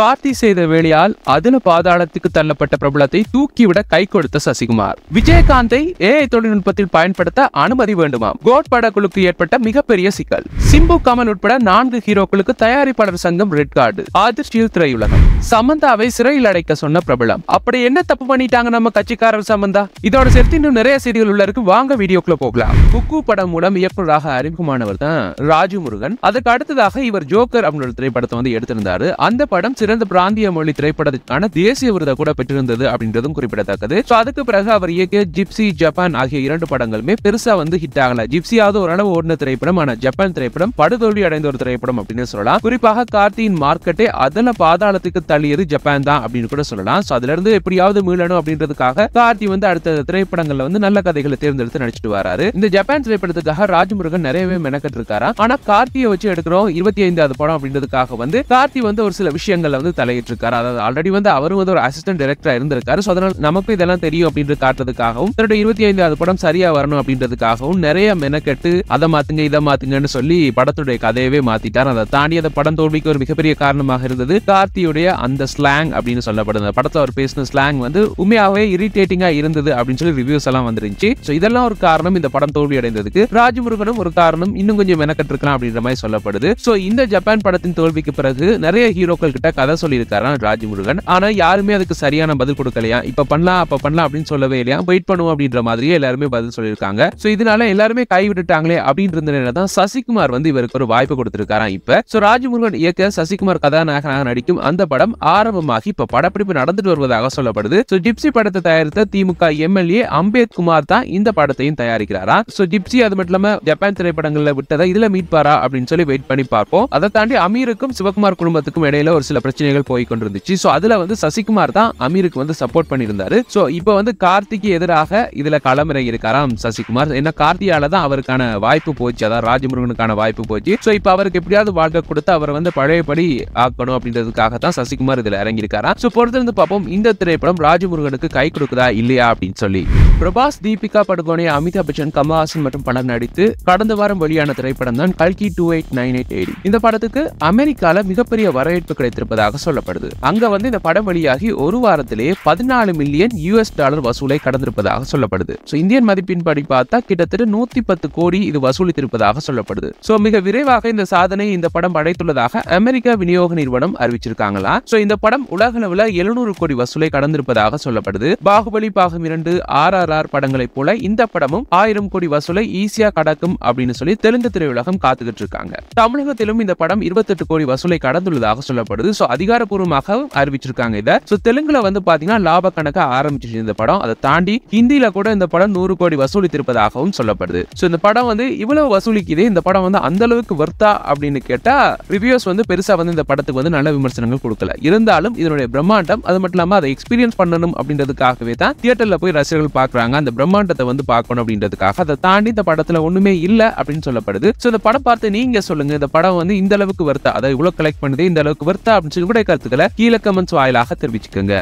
கார்த்தி செய்த வேலையால் அதில பாதாளத்துக்கு தள்ளப்பட்ட பிரபலத்தை தூக்கிவிட கை கொடுத்த சசிகுமார் விஜயகாந்தை ஏஐ தொழில்நுட்பத்தில் பயன்படுத்த அனுமதி வேண்டுமாம் கோட் படக்குழுக்கு ஏற்பட்ட மிகப்பெரிய சிக்கல் சிம்பு கமல் உட்பட நான்கு ஹீரோக்களுக்கு தயாரிப்பாளர் சங்கம் ரெட் கார்டு அதிர்ச்சியில் திரையுலகம் சமந்தாவை சிறையில் அடைக்க சொன்ன பிரபலம் அப்படி என்ன தப்பு பண்ணிட்டாங்க நம்ம கட்சிக்காரர் சமந்தா இதோட சேர்த்து இன்னும் நிறைய செய்திகள் உள்ள இருக்கு வாங்க வீடியோக்குள்ள போகலாம் குக்கு படம் மூலம் இயக்குநராக அறிமுகமானவர் தான் ராஜு முருகன் அதுக்கு அடுத்ததாக இவர் ஜோக்கர் அப்படின்ற திரைப்படத்தை வந்து எடுத்திருந்தாரு அந்த படம் சிறு சிறந்த பிராந்திய மொழி திரைப்படத்துக்கான தேசிய விருதை கூட பெற்றிருந்தது அப்படின்றதும் குறிப்பிடத்தக்கது அதுக்கு பிறகு அவர் இயக்கிய ஜிப்சி ஜப்பான் ஆகிய இரண்டு படங்களுமே பெருசா வந்து ஹிட் ஆகல ஜிப்சியாவது ஒரு அளவு ஓடின திரைப்படம் ஆனா ஜப்பான் திரைப்படம் படுதோல்வி அடைந்த ஒரு திரைப்படம் அப்படின்னு சொல்லலாம் குறிப்பாக கார்த்தியின் மார்க்கெட்டை அதன பாதாளத்துக்கு தள்ளியது ஜப்பான் தான் அப்படின்னு கூட சொல்லலாம் ஸோ அதுல இருந்து எப்படியாவது மீளணும் அப்படின்றதுக்காக கார்த்தி வந்து அடுத்த திரைப்படங்கள்ல வந்து நல்ல கதைகளை தேர்ந்தெடுத்து நடிச்சிட்டு வராரு இந்த ஜப்பான் திரைப்படத்துக்காக ராஜ்முருகன் நிறையவே மெனக்கட்டு இருக்காரா ஆனா கார்த்தியை வச்சு எடுக்கிறோம் இருபத்தி ஐந்தாவது படம் அப்படின்றதுக்காக வந்து கார்த்தி வந்து ஒரு சில விஷயங்கள் விஷயங்கள்ல வந்து தலையிட்டிருக்காரு அதாவது ஆல்ரெடி வந்து அவரும் வந்து ஒரு அசிஸ்டன்ட் டைரக்டரா இருந்திருக்காரு ஸோ அதனால நமக்கு இதெல்லாம் தெரியும் அப்படின்னு காட்டுறதுக்காகவும் இருபத்தி ஐந்தாவது படம் சரியா வரணும் அப்படின்றதுக்காகவும் நிறைய மெனக்கெட்டு அதை மாத்துங்க இதை மாத்துங்கன்னு சொல்லி படத்துடைய கதையவே மாத்திட்டார் அதை தாண்டி அந்த படம் தோல்விக்கு ஒரு மிகப்பெரிய காரணமாக இருந்தது கார்த்தியுடைய அந்த ஸ்லாங் அப்படின்னு சொல்லப்படுது அந்த படத்தில் அவர் பேசின ஸ்லாங் வந்து உண்மையாகவே இரிட்டேட்டிங்கா இருந்தது அப்படின்னு சொல்லி ரிவ்யூஸ் எல்லாம் வந்துருந்துச்சு ஸோ இதெல்லாம் ஒரு காரணம் இந்த படம் தோல்வி அடைந்ததுக்கு ராஜமுருகனும் ஒரு காரணம் இன்னும் கொஞ்சம் மெனக்கெட்டு இருக்கலாம் அப்படின்ற மாதிரி சொல்லப்படுது ஸோ இந்த ஜப்பான் படத்தின் தோல்விக்கு பிறகு நிறைய ஹீரோக்கள் கிட்ட கதை சொல்லியிருக்காராம் ராஜ் முருகன் ஆனால் யாருமே அதுக்கு சரியான பதில் கொடுக்கலையா இப்போ பண்ணலாம் அப்போ பண்ணலாம் அப்படின்னு சொல்லவே இல்லையா வெயிட் பண்ணுவோம் அப்படின்ற மாதிரியே எல்லாருமே பதில் சொல்லியிருக்காங்க ஸோ இதனால எல்லாருமே கை விட்டுட்டாங்களே அப்படின்னு நிலையில தான் சசிகுமார் வந்து இவருக்கு ஒரு வாய்ப்பு கொடுத்துருக்காராம் இப்போ ஸோ ராஜ்முருகன் இயக்க சசிகுமார் கதாநாயகனாக நடிக்கும் அந்த படம் ஆரம்பமாகி இப்போ படப்பிடிப்பு நடந்துட்டு வருவதாக சொல்லப்படுது ஸோ ஜிப்சி படத்தை தயாரித்த திமுக எம்எல்ஏ அம்பேத்குமார் தான் இந்த படத்தையும் தயாரிக்கிறாரா ஸோ ஜிப்சி அது மட்டும் இல்லாம ஜப்பான் திரைப்படங்கள்ல விட்டதை இதுல மீட்பாரா அப்படின்னு சொல்லி வெயிட் பண்ணி பார்ப்போம் அதை தாண்டி அமீருக்கும் சிவகுமார் குடும்பத்துக்கும் இடையில ஒரு சில பிரச்சனைகள் போய் கொண்டிருந்துச்சு ஸோ அதில் வந்து சசிகுமார் தான் அமீருக்கு வந்து சப்போர்ட் பண்ணியிருந்தாரு ஸோ இப்போ வந்து கார்த்திக்கு எதிராக இதில் களமிறங்கி இருக்காராம் சசிகுமார் ஏன்னா கார்த்தியால தான் அவருக்கான வாய்ப்பு போச்சு அதான் ராஜமுருகனுக்கான வாய்ப்பு போச்சு ஸோ இப்போ அவருக்கு எப்படியாவது வாழ்க்கை கொடுத்து அவர் வந்து பழையபடி ஆக்கணும் அப்படின்றதுக்காக தான் சசிகுமார் இதில் இறங்கியிருக்காராம் ஸோ பொறுத்திருந்து பார்ப்போம் இந்த திரைப்படம் ராஜமுருகனுக்கு கை கொடுக்குதா இல்லையா அப்படின்னு சொல்லி பிரபாஸ் தீபிகா படுகோனே அமிதாப் பச்சன் கமல்ஹாசன் மற்றும் பலர் நடித்து கடந்த வாரம் வெளியான திரைப்படம் தான் கல்கி two eight nine eight eight இந்த படத்துக்கு அமெரிக்கால மிகப்பெரிய வரவேற்பு கிடைத்திருப்பதாக இருப்பதாக சொல்லப்படுது அங்க வந்து இந்த படம் வெளியாகி ஒரு வாரத்திலேயே பதினாலு மில்லியன் யூஎஸ் டாலர் வசூலை கடந்திருப்பதாக சொல்லப்படுது இந்தியன் மதிப்பின்படி பார்த்தா கிட்டத்தட்ட நூத்தி பத்து கோடி இது வசூலித்திருப்பதாக சொல்லப்படுது சோ மிக விரைவாக இந்த சாதனை இந்த படம் படைத்துள்ளதாக அமெரிக்க விநியோக நிறுவனம் அறிவிச்சிருக்காங்களா சோ இந்த படம் உலக அளவுல எழுநூறு கோடி வசூலை கடந்திருப்பதாக சொல்லப்படுது பாகுபலி பாகம் இரண்டு ஆர் ஆர் ஆர் படங்களைப் போல இந்த படமும் ஆயிரம் கோடி வசூலை ஈஸியா கடக்கும் அப்படின்னு சொல்லி தெலுங்கு திரையுலகம் காத்துக்கிட்டு இருக்காங்க தமிழகத்திலும் இந்த படம் இருபத்தெட்டு கோடி வசூலை கடந்துள்ளதாக சொல்லப்படுது சோ அதிகாரப்பூர்வமாக அறிவிச்சிருக்காங்க இதை ஸோ தெலுங்குல வந்து பாத்தீங்கன்னா லாப கணக்க ஆரம்பிச்சிச்சு இந்த படம் அதை தாண்டி ஹிந்தியில கூட இந்த படம் நூறு கோடி வசூலித்திருப்பதாகவும் சொல்லப்படுது ஸோ இந்த படம் வந்து இவ்வளவு வசூலிக்குது இந்த படம் வந்து அந்த அளவுக்கு வர்த்தா அப்படின்னு கேட்டா ரிவ்யூஸ் வந்து பெருசா வந்து இந்த படத்துக்கு வந்து நல்ல விமர்சனங்கள் கொடுக்கல இருந்தாலும் இதனுடைய பிரம்மாண்டம் அது மட்டும் இல்லாம அதை எக்ஸ்பீரியன்ஸ் பண்ணணும் அப்படின்றதுக்காகவே தான் தியேட்டர்ல போய் ரசிகர்கள் பாக்குறாங்க அந்த பிரம்மாண்டத்தை வந்து பார்க்கணும் அப்படின்றதுக்காக அதை தாண்டி இந்த படத்துல ஒண்ணுமே இல்லை அப்படின்னு சொல்லப்படுது ஸோ இந்த படம் பார்த்து நீங்க சொல்லுங்க இந்த படம் வந்து இந்த அளவுக்கு வர்த்தா அதை இவ்வளவு கலெக்ட் பண்ணுது இந்த அளவுக்கு வர்த்தா அப்படின்னு உங்களுடைய கருத்துக்களை கீழே கமெண்ட்ஸ் வாயிலாக தெரிவிச்சுக்கோங்க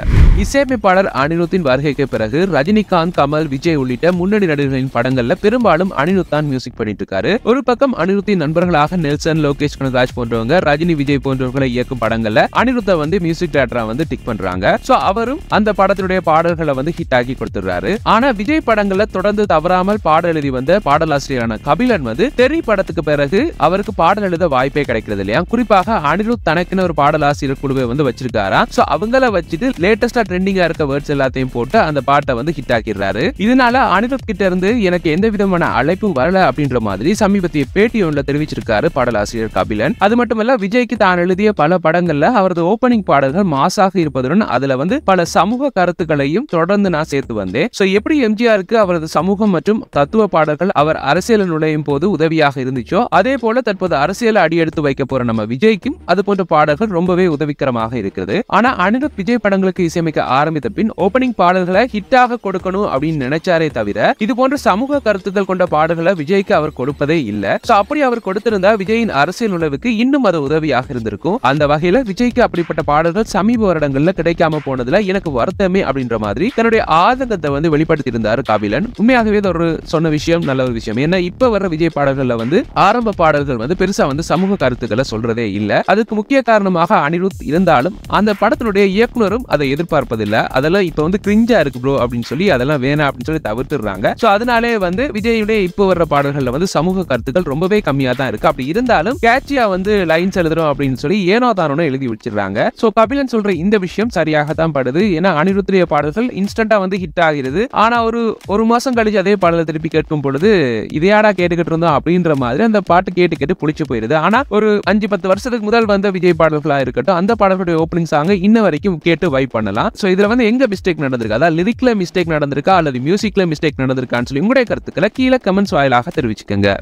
இசையமைப்பாளர் அனிருத்தின் வருகைக்கு பிறகு ரஜினிகாந்த் கமல் விஜய் உள்ளிட்ட முன்னணி நடிகர்களின் படங்கள்ல பெரும்பாலும் அனிருத் தான் மியூசிக் பண்ணிட்டு இருக்காரு ஒரு பக்கம் அனிருத்தின் நண்பர்களாக நெல்சன் லோகேஷ் கனராஜ் போன்றவங்க ரஜினி விஜய் போன்றவர்களை இயக்கும் படங்கள்ல அனிருத்த வந்து மியூசிக் டேரக்டரா வந்து டிக் பண்றாங்க சோ அவரும் அந்த படத்தினுடைய பாடல்களை வந்து ஹிட் ஆகி கொடுத்துறாரு ஆனா விஜய் படங்கள்ல தொடர்ந்து தவறாமல் பாடல் எழுதி வந்த பாடலாசிரியரான கபிலன் வந்து தெரி படத்துக்கு பிறகு அவருக்கு பாடல் எழுத வாய்ப்பே கிடைக்கிறது இல்லையா குறிப்பாக அனிருத் தனக்குன்னு ஒரு பாடலாசிரியர் குழுவை வந்து வச்சிருக்காரா சோ அவங்கள வச்சுட்டு லேட்டஸ்டா ட்ரெண்டிங்கா இருக்க வேர்ட்ஸ் எல்லாத்தையும் போட்டு அந்த பாட்டை வந்து ஹிட் ஆக்கிடுறாரு இதனால அனிருத் கிட்ட இருந்து எனக்கு எந்த விதமான அழைப்பும் வரல அப்படின்ற மாதிரி சமீபத்திய பேட்டி ஒன்றில் தெரிவிச்சிருக்காரு பாடலாசிரியர் கபிலன் அது மட்டுமல்ல விஜய்க்கு தான் எழுதிய பல படங்கள்ல அவரது ஓபனிங் பாடல்கள் மாசாக இருப்பதுடன் அதுல வந்து பல சமூக கருத்துக்களையும் தொடர்ந்து நான் சேர்த்து வந்தேன் சோ எப்படி எம்ஜிஆருக்கு அவரது சமூகம் மற்றும் தத்துவ பாடல்கள் அவர் அரசியல் நுழையும் போது உதவியாக இருந்துச்சோ அதே போல தற்போது அரசியல் அடியெடுத்து வைக்க போற நம்ம விஜய்க்கும் அது போன்ற பாடல்கள் ரொம்பவே உதவிக்கரமாக இருக்கிறது ஆனா அனிருத் விஜய் படங்களுக்கு இசையமைக்க ஆரம்பித்த பின் ஓபனிங் பாடல்களை ஹிட்டாக கொடுக்கணும் அப்படின்னு நினைச்சாரே தவிர இது போன்ற சமூக கருத்துக்கள் கொண்ட பாடல்களை விஜய்க்கு அவர் கொடுப்பதே இல்ல அப்படி அவர் கொடுத்திருந்தா விஜயின் அரசியல் உணவுக்கு இன்னும் அது உதவியாக இருந்திருக்கும் அந்த வகையில விஜய்க்கு அப்படிப்பட்ட பாடல்கள் சமீப வருடங்கள்ல கிடைக்காம போனதுல எனக்கு வருத்தமே அப்படின்ற மாதிரி தன்னுடைய ஆதங்கத்தை வந்து வெளிப்படுத்தி இருந்தாரு கபிலன் உண்மையாகவே ஒரு சொன்ன விஷயம் நல்ல ஒரு விஷயம் ஏன்னா இப்ப வர விஜய் பாடல்கள்ல வந்து ஆரம்ப பாடல்கள் வந்து பெருசா வந்து சமூக கருத்துக்களை சொல்றதே இல்ல அதுக்கு முக்கிய காரணமாக அனிருத் ட்ரூத் இருந்தாலும் அந்த படத்தினுடைய இயக்குனரும் அதை எதிர்பார்ப்பதில்லை அதெல்லாம் இப்போ வந்து கிரிஞ்சா இருக்கு ப்ரோ அப்படின்னு சொல்லி அதெல்லாம் வேணாம் அப்படின்னு சொல்லி தவிர்த்துடுறாங்க ஸோ அதனாலே வந்து விஜயுடைய இப்போ வர்ற பாடல்களில் வந்து சமூக கருத்துக்கள் ரொம்பவே கம்மியாக தான் இருக்கு அப்படி இருந்தாலும் கேட்சியா வந்து லைன்ஸ் எழுதுறோம் அப்படின்னு சொல்லி ஏனோ தானோ எழுதி வச்சிடுறாங்க ஸோ கபிலன் சொல்ற இந்த விஷயம் சரியாக தான் படுது ஏன்னா அனிருத்துடைய பாடல்கள் இன்ஸ்டன்டா வந்து ஹிட் ஆகிறது ஆனா ஒரு ஒரு மாசம் கழிச்சு அதே பாடலை திருப்பி கேட்கும் பொழுது இதையாடா கேட்டுக்கிட்டு இருந்தோம் அப்படின்ற மாதிரி அந்த பாட்டு கேட்டு கேட்டு பிடிச்சி போயிருது ஆனா ஒரு அஞ்சு பத்து வருஷத்துக்கு முதல் வந்த விஜய் பாடல்களா இருக்கட்டும் இருக்கட்டும் அந்த படத்துடைய ஓப்பனிங் சாங் இன்ன வரைக்கும் கேட்டு வைப் பண்ணலாம் சோ இதுல வந்து எங்க மிஸ்டேக் நடந்திருக்கா அதாவது லிரிக்ல மிஸ்டேக் நடந்திருக்கா அல்லது மியூசிக்ல மிஸ்டேக் நடந்திருக்கான்னு சொல்லி உங்களுடைய கருத்துக்களை கீழே கமெண்ட்ஸ் வாயிலாக தெரிவிச்சுக்கோங்க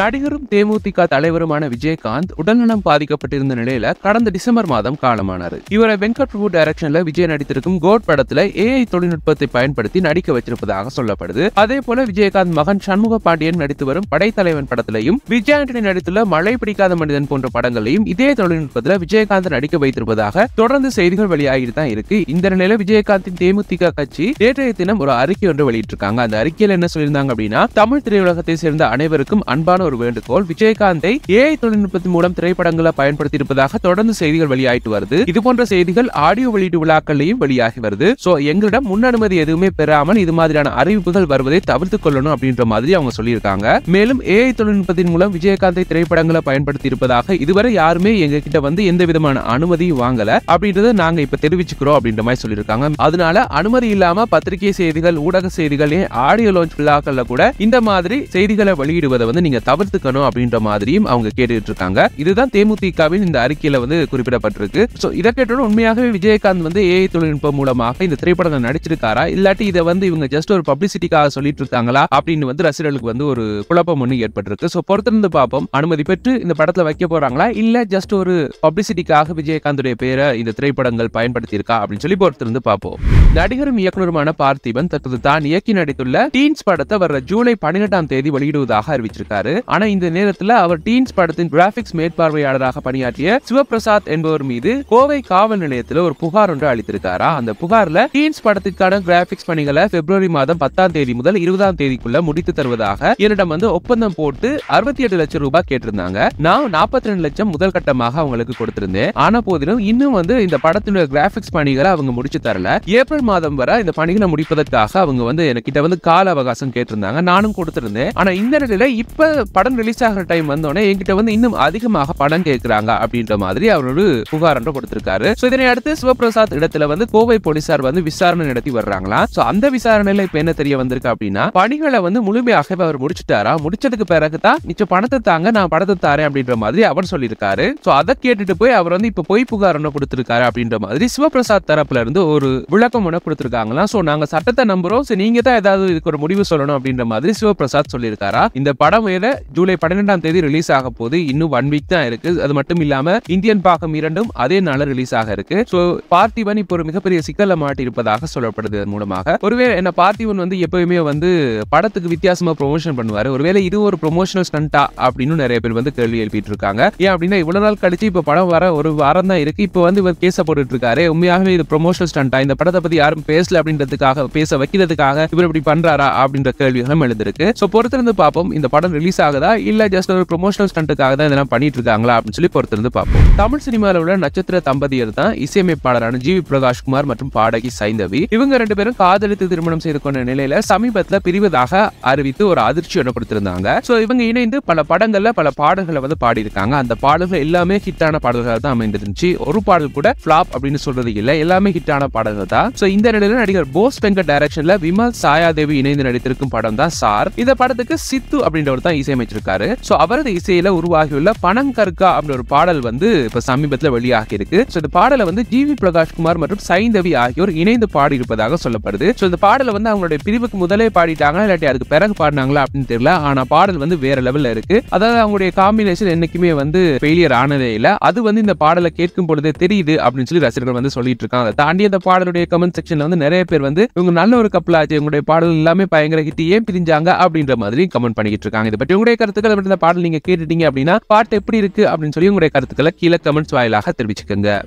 நடிகரும் தேமுதிக தலைவருமான விஜயகாந்த் உடல்நலம் பாதிக்கப்பட்டிருந்த நிலையில கடந்த டிசம்பர் மாதம் காலமானார் இவரை வெங்கட் பிரபு டைரக்ஷன்ல விஜய் நடித்திருக்கும் கோட் படத்துல ஏஐ தொழில்நுட்பத்தை பயன்படுத்தி நடிக்க வச்சிருப்பதாக சொல்லப்படுது அதே போல விஜயகாந்த் மகன் சண்முக பாண்டியன் நடித்து வரும் படைத்தலைவன் படத்திலையும் விஜய் ஆண்டனி நடித்துள்ள மழை பிடிக்காத மனிதன் போன்ற படங்களையும் இதே தொழில்நுட்பத்துல விஜயகாந்த் நடிக்க வைத்திருப்பதாக தொடர்ந்து செய்திகள் வெளியாகிட்டுதான் இருக்கு இந்த நிலையில விஜயகாந்தின் தேமுதிக கட்சி நேற்றைய தினம் ஒரு அறிக்கை ஒன்று வெளியிட்டிருக்காங்க அந்த அறிக்கையில் என்ன சொல்லியிருந்தாங்க அப்படின்னா தமிழ் திரையுலகத்தை சேர்ந்த அனைவருக்கும் அன்பான ஒரு வேண்டுகோள் விஜயகாந்தை ஏஐ தொழில்நுட்பத்தின் மூலம் திரைப்படங்களை பயன்படுத்தி இருப்பதாக தொடர்ந்து செய்திகள் வெளியாயிட்டு வருது இது போன்ற செய்திகள் ஆடியோ வெளியீட்டு விழாக்கள்லையும் வெளியாகி வருது சோ எங்களிடம் முன் அனுமதி எதுவுமே பெறாமல் இது மாதிரியான அறிவிப்புகள் வருவதை தவிர்த்து கொள்ளணும் அப்படின்ற மாதிரி அவங்க சொல்லியிருக்காங்க மேலும் ஏஐ தொழில்நுட்பத்தின் மூலம் விஜயகாந்தை திரைப்படங்களை பயன்படுத்தி இருப்பதாக இதுவரை யாருமே எங்ககிட்ட வந்து எந்த விதமான அனுமதியும் வாங்கல அப்படின்றத நாங்க இப்ப தெரிவிச்சுக்கிறோம் அப்படின்ற மாதிரி சொல்லியிருக்காங்க அதனால அனுமதி இல்லாம பத்திரிகை செய்திகள் ஊடக செய்திகள் ஆடியோ லான்ச் விழாக்கள்ல கூட இந்த மாதிரி செய்திகளை வெளியிடுவதை வந்து நீங்க தவிர்த்துக்கணும் அப்படின்ற மாதிரியும் அவங்க கேட்டுட்டு இருக்காங்க இதுதான் தேமுதிகவின் இந்த அறிக்கையில வந்து குறிப்பிடப்பட்டிருக்கு ஸோ இதை கேட்டோட உண்மையாகவே விஜயகாந்த் வந்து ஏஐ தொழில்நுட்பம் மூலமாக இந்த திரைப்படங்கள் நடிச்சிருக்காரா இல்லாட்டி இதை வந்து இவங்க ஜஸ்ட் ஒரு பப்ளிசிட்டிக்காக சொல்லிட்டு இருக்காங்களா அப்படின்னு வந்து ரசிகர்களுக்கு வந்து ஒரு குழப்பம் ஒன்று ஏற்பட்டிருக்கு ஸோ பொறுத்திருந்து பார்ப்போம் அனுமதி பெற்று இந்த படத்துல வைக்க போறாங்களா இல்ல ஜஸ்ட் ஒரு பப்ளிசிட்டிக்காக விஜயகாந்துடைய பேரை இந்த திரைப்படங்கள் பயன்படுத்தியிருக்கா அப்படின்னு சொல்லி பொறுத்திருந்து பார்ப்போம் நடிகரும் இயக்குனருமான பார்த்திபன் தற்போது தான் இயக்கி நடித்துள்ள டீன்ஸ் படத்தை வர ஜூலை பன்னிரெண்டாம் தேதி வெளியிடுவதாக அறிவிச்சிருக்காரு ஆனா இந்த நேரத்துல அவர் டீன்ஸ் படத்தின் கிராபிக்ஸ் மேற்பார்வையாளராக பணியாற்றிய சிவபிரசாத் என்பவர் மீது கோவை காவல் நிலையத்தில் ஒரு புகார் ஒன்று அளித்திருக்காரா அந்த புகார்ல டீன்ஸ் படத்திற்கான கிராபிக்ஸ் பணிகளை பிப்ரவரி மாதம் பத்தாம் தேதி முதல் இருபதாம் தேதிக்குள்ள முடித்து தருவதாக என்னிடம் வந்து ஒப்பந்தம் போட்டு அறுபத்தி எட்டு லட்சம் ரூபாய் கேட்டிருந்தாங்க நான் நாற்பத்தி ரெண்டு லட்சம் முதல் கட்டமாக அவங்களுக்கு கொடுத்திருந்தேன் ஆனா ஆன போதிலும் இன்னும் வந்து இந்த படத்தினுடைய கிராபிக்ஸ் பணிகளை அவங்க முடிச்சு தரல ஏப்ரல் மாதம் வரை இந்த பணிகளை முடிப்பதற்காக அவங்க வந்து என்கிட்ட வந்து கால அவகாசம் கேட்டிருந்தாங்க நானும் கொடுத்திருந்தேன் ஆனா இந்த நிலையில இப்ப படம் ரிலீஸ் ஆகிற டைம் வந்தோடனே என்கிட்ட வந்து இன்னும் அதிகமாக படம் கேட்கிறாங்க அப்படின்ற மாதிரி அவரோட புகார் என்று கொடுத்திருக்காரு இதனை அடுத்து சிவபிரசாத் இடத்துல வந்து கோவை போலீசார் வந்து விசாரணை நடத்தி வர்றாங்களா சோ அந்த விசாரணையில இப்ப என்ன தெரிய வந்திருக்கு அப்படின்னா பணிகளை வந்து முழுமையாக அவர் முடிச்சுட்டாரா முடிச்சதுக்கு பிறகு தான் நிச்சயம் பணத்தை தாங்க நான் படத்தை தாரேன் அப்படின்ற மாதிரி அவர் சொல்லியிருக்காரு சோ அதை கேட்டுட்டு போய் அவர் வந்து இப்ப எங்களுக்கு பொய் புகார் ஒன்று கொடுத்துருக்காரு அப்படின்ற மாதிரி சிவபிரசாத் தரப்புல இருந்து ஒரு விளக்கம் ஒன்று கொடுத்துருக்காங்களா ஸோ நாங்க சட்டத்தை நம்புறோம் சரி நீங்க தான் ஏதாவது இதுக்கு ஒரு முடிவு சொல்லணும் அப்படின்ற மாதிரி சிவபிரசாத் சொல்லியிருக்காரா இந்த படம் வேற ஜூலை பன்னிரெண்டாம் தேதி ரிலீஸ் ஆக போது இன்னும் ஒன் வீக் தான் இருக்கு அது மட்டும் இல்லாம இந்தியன் பாகம் இரண்டும் அதே நாள் ரிலீஸ் ஆக இருக்கு ஸோ பார்த்திபன் இப்போ ஒரு மிகப்பெரிய சிக்கல மாட்டி இருப்பதாக சொல்லப்படுது மூலமாக ஒருவேளை என்ன பார்த்திபன் வந்து எப்பயுமே வந்து படத்துக்கு வித்தியாசமா ப்ரொமோஷன் பண்ணுவாரு ஒருவேளை இது ஒரு ப்ரொமோஷனல் ஸ்டண்டா அப்படின்னு நிறைய பேர் வந்து கேள்வி எழுப்பிட்டு இருக்காங்க ஏன் அப்படின்னா இவ்வளவு நாள் கழிச்சு இப்ப படம் வர ஒரு வாரம் தான் இருக்குது இப்போ வந்து இவர் கேஸை போட்டு இருக்காரு உண்மையாகவே இது ப்ரொமோஷனல் ஸ்டண்டா இந்த படத்தை பற்றி யாரும் பேசல அப்படின்றதுக்காக பேச வைக்கிறதுக்காக இவர் இப்படி பண்றாரா அப்படின்ற கேள்விகளும் எழுந்திருக்கு ஸோ பொறுத்திருந்து பார்ப்போம் இந்த படம் ரிலீஸ் ஆகுதா இல்ல ஜஸ்ட் ஒரு ப்ரொமோஷனல் ஸ்டண்ட்டுக்காக தான் இதெல்லாம் பண்ணிட்டு இருக்காங்களா அப்படின்னு சொல்லி பொறுத்திருந்து பார்ப்போம் தமிழ் சினிமாவில் உள்ள நட்சத்திர தம்பதியர் தான் இசையமைப்பாளரான ஜி வி பிரகாஷ்குமார் மற்றும் பாடகி சைந்தவி இவங்க ரெண்டு பேரும் காதலித்து திருமணம் செய்து கொண்ட நிலையில சமீபத்தில் பிரிவதாக அறிவித்து ஒரு அதிர்ச்சி ஏற்படுத்திருந்தாங்க ஸோ இவங்க இணைந்து பல படங்கள்ல பல பாடல்களை வந்து பாடியிருக்காங்க அந்த பாடல்கள் எல்லாமே ஹிட்டான பாடல்களாக தான் இருந்துச்சு ஒரு பாடல் கூட ஃபிளாப் அப்படின்னு சொல்றது இல்லை எல்லாமே ஹிட்டான பாடல்கள் தான் ஸோ இந்த நிலையில நடிகர் போஸ் வெங்கட் டைரக்ஷன்ல விமல் சாயாதேவி இணைந்து நடித்திருக்கும் படம் தான் சார் இந்த படத்துக்கு சித்து அப்படின்றவர் தான் இசையமைச்சிருக்காரு ஸோ அவரது இசையில உருவாகியுள்ள பனங்கற்கா அப்படின்ற ஒரு பாடல் வந்து இப்ப சமீபத்தில் வெளியாகி இருக்கு ஸோ இந்த பாடலை வந்து ஜி வி பிரகாஷ்குமார் மற்றும் சைந்தவி ஆகியோர் இணைந்து பாடி இருப்பதாக சொல்லப்படுது ஸோ இந்த பாடலை வந்து அவங்களுடைய பிரிவுக்கு முதலே பாடிட்டாங்களா இல்லாட்டி அதுக்கு பிறகு பாடினாங்களா அப்படின்னு தெரியல ஆனா பாடல் வந்து வேற லெவல்ல இருக்கு அதாவது அவங்களுடைய காம்பினேஷன் என்னைக்குமே வந்து ஃபெயிலியர் ஆனதே இல்லை அது வந்து இந்த பாடல் பாடலை கேட்கும் பொழுதே தெரியுது அப்படின்னு சொல்லி ரசிகர்கள் வந்து சொல்லிட்டு இருக்காங்க அதை தாண்டி அந்த பாடலுடைய கமெண்ட் செக்ஷன்ல வந்து நிறைய பேர் வந்து இவங்க நல்ல ஒரு கப்பல் ஆச்சு உங்களுடைய பாடல் எல்லாமே பயங்கர ஹிட் ஏன் பிரிஞ்சாங்க அப்படின்ற மாதிரி கமெண்ட் பண்ணிக்கிட்டு இருக்காங்க இதை பற்றி உங்களுடைய கருத்துக்கள் இந்த பாடல் நீங்க கேட்டுட்டீங்க அப்படின்னா பாட்டு எப்படி இருக்கு அப்படின்னு சொல்லி உங்களுடைய கருத்துக்களை கீழே கமெண்ட்ஸ் வாயிலாக தெரிவிச்சுக்கோங்க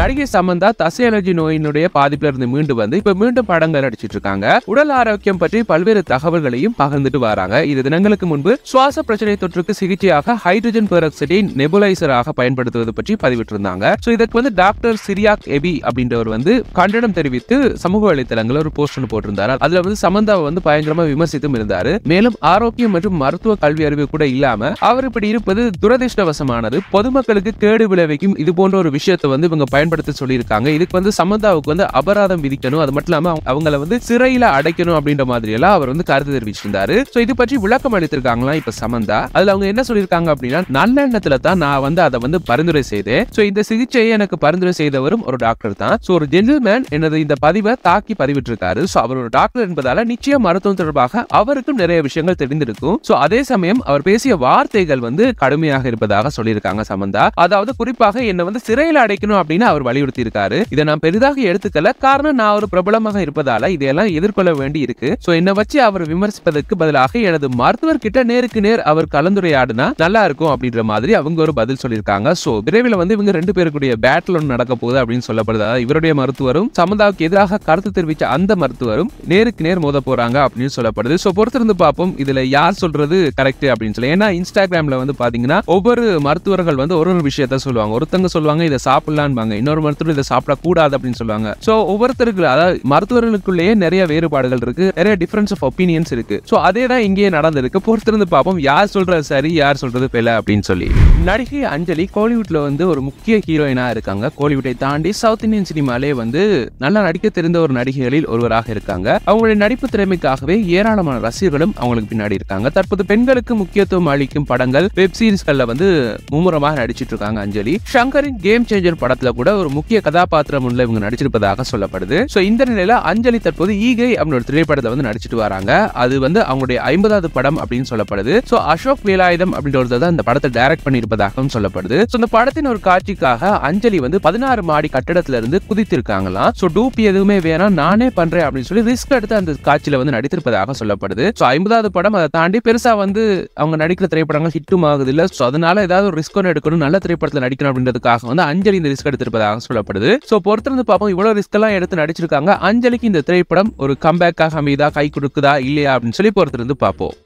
நடிகை சமந்தா அலர்ஜி நோயினுடைய பாதிப்புல இருந்து மீண்டு வந்து இப்ப மீண்டும் படங்கள் நடிச்சிட்டு இருக்காங்க உடல் ஆரோக்கியம் பற்றி பல்வேறு தகவல்களையும் பகிர்ந்துட்டு வராங்க இது தினங்களுக்கு முன்பு சுவாச பிரச்சனை தொற்றுக்கு சிகிச்சையாக ஹைட்ரஜன் பெராக்சைடின் நெபுலைசராக பயன்படுத்துவது பற்றி பதிவிட்டிருந்தாங்க சோ இதற்கு வந்து டாக்டர் சிரியாக் எபி அப்படின்றவர் வந்து கண்டனம் தெரிவித்து சமூக வலைதளங்களில் ஒரு போஸ்டர் போட்டிருந்தார் அதுல வந்து சமந்தாவை வந்து பயங்கரமா விமர்சித்தும் இருந்தாரு மேலும் ஆரோக்கியம் மற்றும் மருத்துவ கல்வி அறிவு கூட இல்லாம அவர் இப்படி இருப்பது துரதிருஷ்டவசமானது பொதுமக்களுக்கு கேடு விளைவிக்கும் இது போன்ற ஒரு விஷயத்தை வந்து இவங்க பயன் பயன்படுத்த சொல்லியிருக்காங்க இதுக்கு வந்து சமந்தாவுக்கு வந்து அபராதம் விதிக்கணும் அது மட்டும் இல்லாமல் அவங்கள வந்து சிறையில் அடைக்கணும் அப்படின்ற மாதிரி எல்லாம் அவர் வந்து கருத்து தெரிவிச்சிருந்தாரு ஸோ இது பற்றி விளக்கம் அளித்திருக்காங்களா இப்போ சமந்தா அதில் அவங்க என்ன சொல்லியிருக்காங்க அப்படின்னா நல்லெண்ணத்தில் தான் நான் வந்து அதை வந்து பரிந்துரை செய்தேன் ஸோ இந்த சிகிச்சையை எனக்கு பரிந்துரை செய்தவரும் ஒரு டாக்டர் தான் ஸோ ஒரு ஜென்டில்மேன் எனது இந்த பதிவை தாக்கி பதிவிட்டிருக்காரு ஸோ அவர் ஒரு டாக்டர் என்பதால நிச்சயம் மருத்துவம் தொடர்பாக அவருக்கும் நிறைய விஷயங்கள் தெரிந்திருக்கும் ஸோ அதே சமயம் அவர் பேசிய வார்த்தைகள் வந்து கடுமையாக இருப்பதாக சொல்லியிருக்காங்க சமந்தா அதாவது குறிப்பாக என்னை வந்து சிறையில் அடைக்கணும் அப்படின்னு அவர் வலியுறுத்தி இருக்காரு இதை நான் பெரிதாக எடுத்துக்கல காரணம் நான் ஒரு பிரபலமாக இருப்பதால இதையெல்லாம் எதிர்கொள்ள வேண்டி இருக்கு சோ வச்சு அவர் விமர்சிப்பதற்கு பதிலாக எனது மருத்துவர் கிட்ட நேருக்கு நேர் அவர் கலந்துரையாடுனா நல்லா இருக்கும் அப்படின்ற மாதிரி அவங்க ஒரு பதில் சொல்லியிருக்காங்க சோ விரைவில் வந்து இவங்க ரெண்டு பேருக்குடைய பேட்டில் ஒன்று நடக்க போகுது அப்படின்னு சொல்லப்படுது இவருடைய மருத்துவரும் சமதாவுக்கு எதிராக கருத்து தெரிவித்த அந்த மருத்துவரும் நேருக்கு நேர் மோத போறாங்க அப்படின்னு சொல்லப்படுது சோ பொறுத்திருந்து பார்ப்போம் இதுல யார் சொல்றது கரெக்ட் அப்படின்னு சொல்லி ஏன்னா இன்ஸ்டாகிராம்ல வந்து பாத்தீங்கன்னா ஒவ்வொரு மருத்துவர்கள் வந்து ஒரு ஒரு விஷயத்த சொல்லுவாங்க ஒருத்தங்க சொல்லுவாங்க இதை சாப்பிடலான்பாங்க இன்னொரு மருத்துவர் இதை சாப்பிடக்கூடாது அப்படின்னு சொல்லுவாங்க ஸோ ஒவ்வொருத்தருக்கு அதாவது மருத்துவர்களுக்குள்ளேயே நிறைய வேறுபாடுகள் இருக்கு நிறைய டிஃபரன்ஸ் ஆஃப் ஒப்பீனியன்ஸ் இருக்கு ஸோ அதே தான் இங்கேயே நடந்திருக்கு பொறுத்திருந்து பார்ப்போம் யார் சொல்றது சரி யார் சொல்றது பிள்ளை அப்படின்னு சொல்லி நடிகை அஞ்சலி கோலிவுட்ல வந்து ஒரு முக்கிய ஹீரோயினா இருக்காங்க கோலிவுட்டை தாண்டி சவுத் இந்தியன் சினிமாலே வந்து நல்லா நடிக்க தெரிந்த ஒரு நடிகைகளில் ஒருவராக இருக்காங்க அவங்களுடைய நடிப்பு திறமைக்காகவே ஏராளமான ரசிகர்களும் அவங்களுக்கு பின்னாடி இருக்காங்க தற்போது பெண்களுக்கு முக்கியத்துவம் அளிக்கும் படங்கள் வெப் சீரிஸ்கள்ல வந்து மும்முரமாக நடிச்சிட்டு இருக்காங்க அஞ்சலி ஷங்கரின் கேம் சேஞ்சர் படத்துல கூட படத்தோட ஒரு முக்கிய கதாபாத்திரம் உள்ள இவங்க நடிச்சிருப்பதாக சொல்லப்படுது ஸோ இந்த நிலையில அஞ்சலி தற்போது ஈகை அவனோட திரைப்படத்தை வந்து நடிச்சிட்டு வராங்க அது வந்து அவங்களுடைய ஐம்பதாவது படம் அப்படின்னு சொல்லப்படுது ஸோ அசோக் வேலாயுதம் அப்படின்ற தான் இந்த படத்தை டைரக்ட் பண்ணியிருப்பதாகவும் சொல்லப்படுது ஸோ இந்த படத்தின் ஒரு காட்சிக்காக அஞ்சலி வந்து பதினாறு மாடி கட்டடத்துல இருந்து குதித்திருக்காங்களாம் ஸோ டூப் எதுவுமே வேணாம் நானே பண்றேன் அப்படின்னு சொல்லி ரிஸ்க் எடுத்து அந்த காட்சியில வந்து நடித்திருப்பதாக சொல்லப்படுது ஸோ ஐம்பதாவது படம் அதை தாண்டி பெருசா வந்து அவங்க நடிக்கிற திரைப்படங்கள் ஹிட்டும் ஆகுது இல்ல சோ அதனால ஏதாவது ஒரு ரிஸ்க் ஒன்று எடுக்கணும் நல்ல திரைப்படத்தில் நடிக்கணும் அப்படின்றதுக்காக வந்து அஞ்சலி இந்த ரிஸ்க் எடுத்திருப்பதாக இருப்பதாக சொல்லப்படுது ஸோ பொறுத்திருந்து பார்ப்போம் இவ்வளோ ரிஸ்க் எல்லாம் எடுத்து நடிச்சிருக்காங்க அஞ்சலிக்கு இந்த திரைப்படம் ஒரு கம்பேக்காக அமைதா கை கொடுக்குதா இல்லையா அப்படின்னு சொல்லி பொறுத்திருந்து பார்ப்போம்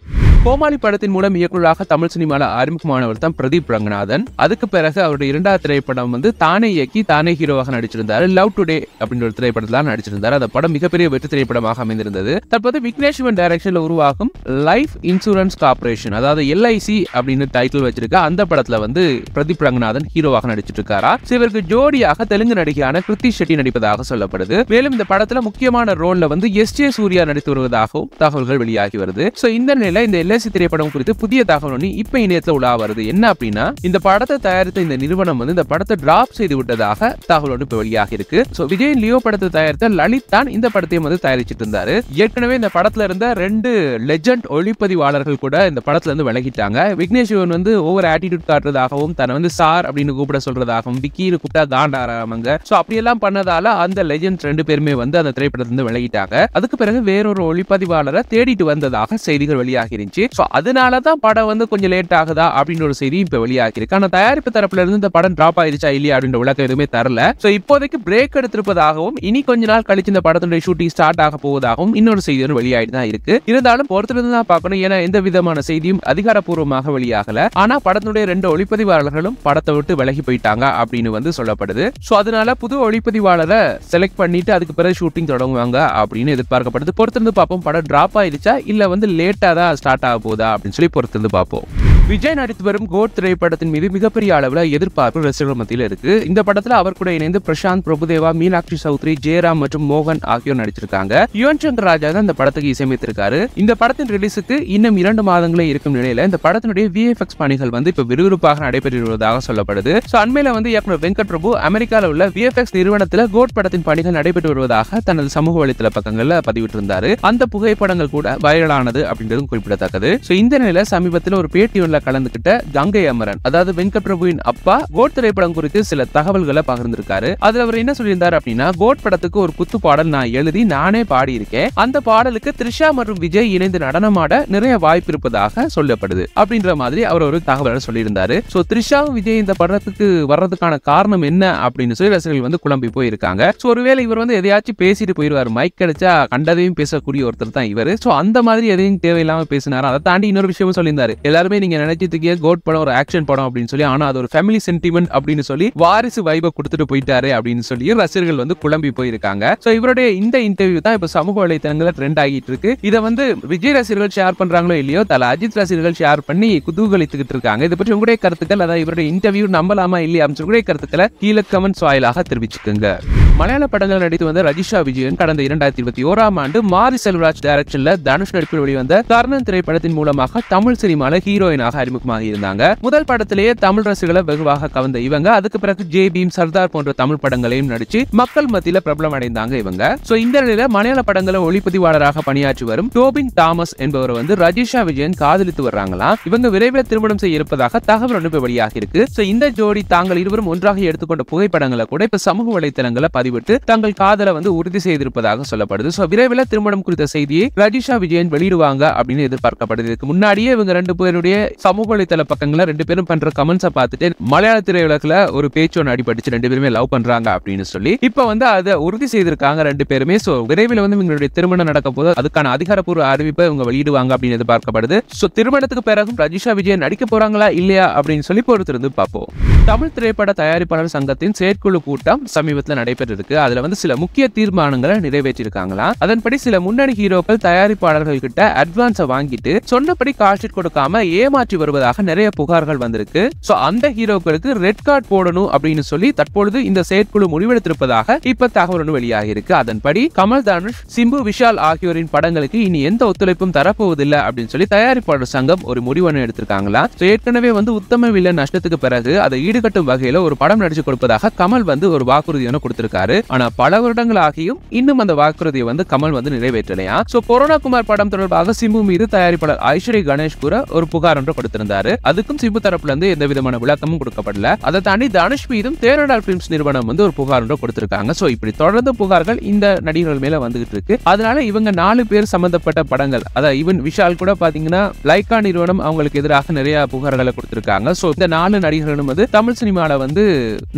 கோமாளி படத்தின் மூலம் இயக்குநராக தமிழ் சினிமாவில் அறிமுகமானவர் தான் பிரதீப் ரங்கநாதன் அதுக்கு பிறகு அவருடைய இரண்டாவது திரைப்படம் வந்து தானே இயக்கி தானே ஹீரோவாக நடிச்சிருந்தார் லவ் டுடே அப்படின்ற ஒரு திரைப்படத்தில் நடிச்சிருந்தார் அந்த படம் மிகப்பெரிய வெற்றி திரைப்படமாக அமைந்திருந்தது தற்போது விக்னேஷ் சிவன் டைரக்ஷன்ல உருவாகும் லைஃப் இன்சூரன்ஸ் கார்பரேஷன் அதாவது எல்ஐசி அப்படின்னு டைட்டில் வச்சிருக்க அந்த படத்துல வந்து பிரதீப் ரங்கநாதன் ஹீரோவாக நடிச்சிட்டு இருக்காரா இவருக்கு ஜோடியாக தெலுங்கு நடிகையான கிருத்தி ஷெட்டி நடிப்பதாக சொல்லப்படுது மேலும் இந்த படத்துல முக்கியமான ரோல்ல வந்து எஸ் ஜே சூர்யா நடித்து வருவதாகவும் தகவல்கள் வெளியாகி வருது சோ இந்த நிலை இந்த கிளர்ச்சி திரைப்படம் குறித்து புதிய தகவல் ஒன்று இப்ப இணையத்துல உலா வருது என்ன அப்படின்னா இந்த படத்தை தயாரித்த இந்த நிறுவனம் வந்து இந்த படத்தை டிராப் செய்து விட்டதாக தகவல் ஒன்று வெளியாக இருக்கு ஸோ விஜய் லியோ படத்தை தயாரித்த லலித் தான் இந்த படத்தையும் வந்து தயாரிச்சிட்டு இருந்தாரு ஏற்கனவே இந்த படத்துல இருந்த ரெண்டு லெஜண்ட் ஒளிப்பதிவாளர்கள் கூட இந்த படத்துல இருந்து விலகிட்டாங்க விக்னேஷ் சிவன் வந்து ஒவ்வொரு ஆட்டிடியூட் காட்டுறதாகவும் தன்னை வந்து சார் அப்படின்னு கூப்பிட சொல்றதாகவும் விக்கின்னு கூப்பிட்டா தாண்டாராமங்க சோ ஸோ அப்படியெல்லாம் பண்ணதால அந்த லெஜண்ட் ரெண்டு பேருமே வந்து அந்த திரைப்படத்துல இருந்து விலகிட்டாங்க அதுக்கு பிறகு வேறொரு ஒளிப்பதிவாளரை தேடிட்டு வந்ததாக செய்திகள் வெளியாகிருந்துச்சு ஸோ அதனால தான் படம் வந்து கொஞ்சம் லேட் ஆகுதா அப்படின்னு ஒரு செய்தி இப்போ வெளியாகிருக்கு ஆனால் தயாரிப்பு தரப்புல இருந்து இந்த படம் டிராப் ஆயிருச்சா இல்லையா அப்படின்ற விளக்கம் எதுவுமே தரல ஸோ இப்போதைக்கு பிரேக் எடுத்திருப்பதாகவும் இனி கொஞ்ச நாள் கழிச்சு இந்த படத்துடைய ஷூட்டிங் ஸ்டார்ட் ஆக போவதாகவும் இன்னொரு செய்தி ஒன்று வெளியாகிட்டு தான் இருக்கு இருந்தாலும் பொறுத்திருந்து தான் பார்க்கணும் ஏன்னா எந்த விதமான செய்தியும் அதிகாரப்பூர்வமாக வெளியாகல ஆனா படத்துடைய ரெண்டு ஒளிப்பதிவாளர்களும் படத்தை விட்டு விலகி போயிட்டாங்க அப்படின்னு வந்து சொல்லப்படுது ஸோ அதனால புது ஒளிப்பதிவாளரை செலக்ட் பண்ணிட்டு அதுக்கு பிறகு ஷூட்டிங் தொடங்குவாங்க அப்படின்னு எதிர்பார்க்கப்படுது பொறுத்திருந்து பார்ப்போம் படம் டிராப் ஆயிடுச்சா இல்ல வந்து லேட்டா தான் ஸ்டார்ட் ஆகும் ஆக போகுதா அப்படின்னு சொல்லி பொறுத்திருந்து பார்ப்போம் விஜய் நடித்து வரும் கோட் திரைப்படத்தின் மீது மிகப்பெரிய அளவில் எதிர்பார்ப்பு ரசிகர்கள் மத்தியில் இருக்கு இந்த படத்தில் அவர் கூட இணைந்து பிரசாந்த் பிரபுதேவா மீனாட்சி சௌத்ரி ஜெயராம் மற்றும் மோகன் ஆகியோர் நடிச்சிருக்காங்க யுவன் சங்கர் ராஜா தான் இந்த படத்துக்கு இசையமைத்திருக்காரு இந்த படத்தின் ரிலீஸுக்கு இன்னும் இரண்டு மாதங்களே இருக்கும் நிலையில இந்த படத்தினுடைய விஎஃப்எக்ஸ் பணிகள் வந்து இப்ப விறுவிறுப்பாக நடைபெற்று வருவதாக சொல்லப்படுது ஸோ அண்மையில வந்து இயக்குனர் வெங்கட் பிரபு அமெரிக்காவில் உள்ள விஎஃப்எக்ஸ் நிறுவனத்தில் கோட் படத்தின் பணிகள் நடைபெற்று வருவதாக தனது சமூக வலைத்தள பக்கங்களில் பதிவிட்டிருந்தாரு அந்த புகைப்படங்கள் கூட வைரலானது அப்படின்றதும் குறிப்பிடத்தக்கது ஸோ இந்த நிலையில சமீபத்தில் ஒரு பேட்டி நிகழ்ச்சியில கலந்துகிட்ட கங்கை அமரன் அதாவது வெங்கட் பிரபுவின் அப்பா கோட் திரைப்படம் குறித்து சில தகவல்களை பகிர்ந்திருக்காரு அதுல அவர் என்ன சொல்லியிருந்தார் அப்படின்னா கோட் படத்துக்கு ஒரு குத்து பாடல் நான் எழுதி நானே பாடியிருக்கேன் அந்த பாடலுக்கு த்ரிஷா மற்றும் விஜய் இணைந்து நடனமாட நிறைய வாய்ப்பு இருப்பதாக சொல்லப்படுது அப்படின்ற மாதிரி அவர் ஒரு தகவலை சொல்லியிருந்தாரு சோ த்ரிஷாவும் விஜய் இந்த படத்துக்கு வர்றதுக்கான காரணம் என்ன அப்படின்னு சொல்லி ரசிகர்கள் வந்து குழம்பி போயிருக்காங்க சோ ஒருவேளை இவர் வந்து எதையாச்சும் பேசிட்டு போயிருவார் மைக் கிடைச்சா கண்டதையும் பேசக்கூடிய ஒருத்தர் தான் இவர் சோ அந்த மாதிரி எதையும் தேவையில்லாம பேசினாரு அதை தாண்டி இன்னொரு விஷயமும் சொல்லியிருந்தாரு எல்லாருமே நீங்க நினைச்சதுக்கே கோட் படம் ஒரு ஆக்ஷன் படம் அப்படின்னு சொல்லி ஆனா அது ஒரு ஃபேமிலி சென்டிமெண்ட் அப்படின்னு சொல்லி வாரிசு வைப கொடுத்துட்டு போயிட்டாரு அப்படின்னு சொல்லி ரசிகர்கள் வந்து குழம்பி போயிருக்காங்க இவருடைய இந்த இன்டர்வியூ தான் இப்ப சமூக வலைதளங்கள ட்ரெண்ட் ஆகிட்டு இருக்கு இதை வந்து விஜய் ரசிகர்கள் ஷேர் பண்றாங்களோ இல்லையோ தல அஜித் ரசிகர்கள் ஷேர் பண்ணி குதூகலித்துக்கிட்டு இருக்காங்க இதை பற்றி உங்களுடைய கருத்துக்கள் அதாவது இவருடைய இன்டர்வியூ நம்பலாமா இல்லையா உங்களுடைய கருத்துக்களை கீழே கமெண்ட்ஸ் வாயிலாக தெரிவிச்சுக்கோங்க மலையாள படங்கள் நடித்து வந்த ரஜிஷா விஜயன் கடந்த இரண்டாயிரத்தி இருபத்தி ஓராம் ஆண்டு மாரி செல்வராஜ் டைரக்ஷன்ல தனுஷ் நடிப்பில் வெளிவந்த கர்ணன் திரைப்படத்தின் மூலமாக தமிழ் சினிமாவில் ஹீரோயினாக படமாக அறிமுகமாக இருந்தாங்க முதல் படத்திலேயே தமிழ் ரசிகளை வெகுவாக கவர்ந்த இவங்க அதுக்கு பிறகு ஜே பீம் சர்தார் போன்ற தமிழ் படங்களையும் நடிச்சு மக்கள் மத்தியில பிரபலம் அடைந்தாங்க இவங்க சோ இந்த நிலையில மலையாள படங்களை ஒளிப்பதிவாளராக பணியாற்றி வரும் டோபின் தாமஸ் என்பவர் வந்து ரஜிஷா விஜயன் காதலித்து வர்றாங்களாம் இவங்க விரைவில் திருமணம் செய்ய இருப்பதாக தகவல் ஒன்று வழியாக இருக்கு இந்த ஜோடி தாங்கள் இருவரும் ஒன்றாக எடுத்துக்கொண்ட புகைப்படங்களை கூட இப்ப சமூக வலைதளங்களை பதிவிட்டு தங்கள் காதலை வந்து உறுதி செய்திருப்பதாக சொல்லப்படுது சோ விரைவில் திருமணம் குறித்த செய்தியை ரஜிஷா விஜயன் வெளியிடுவாங்க அப்படின்னு எதிர்பார்க்கப்படுது இதுக்கு முன்னாடியே இவங்க ரெண்டு பேருடைய சமூக வலைத்தள பக்கங்கள ரெண்டு பேரும் பண்ற கமெண்ட்ஸை பார்த்துட்டு மலையாள திரையுலகில் ஒரு பேச்சு ஒன்று அடிபட்டுச்சு ரெண்டு பேருமே லவ் பண்றாங்க அப்படின்னு சொல்லி இப்போ வந்து அதை உறுதி செய்திருக்காங்க ரெண்டு பேருமே ஸோ விரைவில் வந்து இவங்களுடைய திருமணம் நடக்க போது அதுக்கான அதிகாரப்பூர்வ அறிவிப்பை இவங்க வெளியிடுவாங்க அப்படின்னு எதிர்பார்க்கப்படுது ஸோ திருமணத்துக்கு பிறகும் ரஜிஷா விஜயன் நடிக்க போறாங்களா இல்லையா அப்படின்னு சொல்லி பொறுத்திருந்து பார்ப்போம் தமிழ் திரைப்பட தயாரிப்பாளர் சங்கத்தின் செயற்குழு கூட்டம் சமீபத்தில் நடைபெற்றிருக்கு அதுல வந்து சில முக்கிய தீர்மானங்களை நிறைவேற்றிருக்காங்களா அதன்படி சில முன்னணி ஹீரோக்கள் தயாரிப்பாளர்கள் கிட்ட அட்வான்ஸை வாங்கிட்டு சொன்னபடி காஷ்ட் கொடுக்காம ஏமாற்றி பின்பற்றி வருவதாக நிறைய புகார்கள் வந்திருக்கு சோ அந்த ஹீரோக்களுக்கு ரெட் கார்டு போடணும் அப்படின்னு சொல்லி தற்பொழுது இந்த செயற்குழு முடிவெடுத்திருப்பதாக இப்ப தகவல் வெளியாகி இருக்கு அதன்படி கமல் தனுஷ் சிம்பு விஷால் ஆகியோரின் படங்களுக்கு இனி எந்த ஒத்துழைப்பும் தரப்போவதில்லை அப்படின்னு சொல்லி தயாரிப்பாளர் சங்கம் ஒரு முடிவு எடுத்திருக்காங்களா ஏற்கனவே வந்து உத்தம வில்ல நஷ்டத்துக்கு பிறகு அதை ஈடுகட்டும் வகையில ஒரு படம் நடிச்சு கொடுப்பதாக கமல் வந்து ஒரு வாக்குறுதி கொடுத்திருக்காரு ஆனா பல வருடங்கள் ஆகியும் இன்னும் அந்த வாக்குறுதியை வந்து கமல் வந்து நிறைவேற்றலையா சோ கொரோனா குமார் படம் தொடர்பாக சிம்பு மீது தயாரிப்பாளர் ஐஸ்வரி கணேஷ் கூட ஒரு புகார் ஒன்று கொடுத்திருந்தாரு அதுக்கும் சிம்பு தரப்புல இருந்து எந்த விதமான விளக்கமும் கொடுக்கப்படல அதை தாண்டி தனுஷ் மீதும் தேரடால் பிலிம்ஸ் நிறுவனம் வந்து ஒரு புகார் கொடுத்திருக்காங்க சோ இப்படி தொடர்ந்து புகார்கள் இந்த நடிகர்கள் மேல வந்துகிட்டு இருக்கு அதனால இவங்க நாலு பேர் சம்பந்தப்பட்ட படங்கள் அதாவது ஈவன் விஷால் கூட பாத்தீங்கன்னா லைக்கா நிறுவனம் அவங்களுக்கு எதிராக நிறைய புகார்களை கொடுத்திருக்காங்க சோ இந்த நாலு நடிகர்களும் வந்து தமிழ் சினிமால வந்து